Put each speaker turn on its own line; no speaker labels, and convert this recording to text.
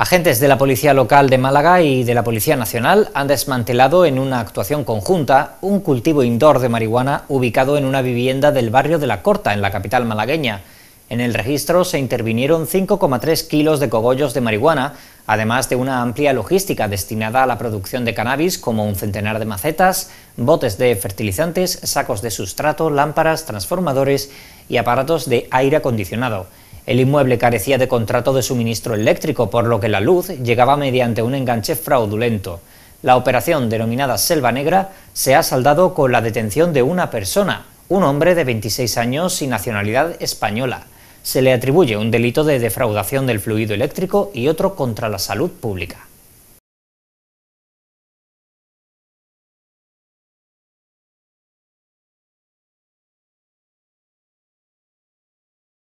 Agentes de la Policía Local de Málaga y de la Policía Nacional han desmantelado en una actuación conjunta un cultivo indoor de marihuana ubicado en una vivienda del barrio de La Corta, en la capital malagueña. En el registro se intervinieron 5,3 kilos de cogollos de marihuana, además de una amplia logística destinada a la producción de cannabis como un centenar de macetas, botes de fertilizantes, sacos de sustrato, lámparas, transformadores y aparatos de aire acondicionado. El inmueble carecía de contrato de suministro eléctrico, por lo que la luz llegaba mediante un enganche fraudulento. La operación denominada Selva Negra se ha saldado con la detención de una persona, un hombre de 26 años y nacionalidad española. Se le atribuye un delito de defraudación del fluido eléctrico y otro contra la salud pública.